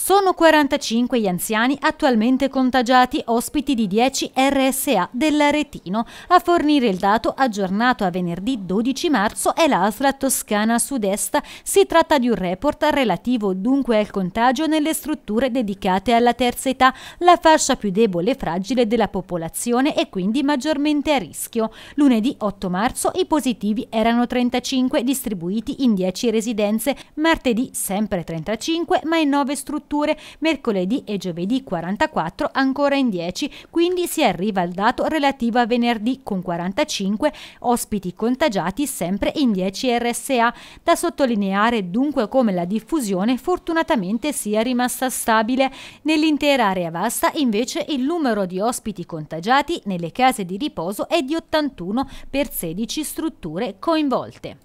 Sono 45 gli anziani attualmente contagiati ospiti di 10 RSA dell'Aretino. A fornire il dato aggiornato a venerdì 12 marzo è l'ASLA Toscana Sud-Est. Si tratta di un report relativo dunque al contagio nelle strutture dedicate alla terza età, la fascia più debole e fragile della popolazione e quindi maggiormente a rischio. Lunedì 8 marzo i positivi erano 35 distribuiti in 10 residenze, martedì sempre 35 ma in 9 strutture strutture, mercoledì e giovedì 44 ancora in 10, quindi si arriva al dato relativo a venerdì con 45 ospiti contagiati sempre in 10 RSA. Da sottolineare dunque come la diffusione fortunatamente sia rimasta stabile. Nell'intera area vasta invece il numero di ospiti contagiati nelle case di riposo è di 81 per 16 strutture coinvolte.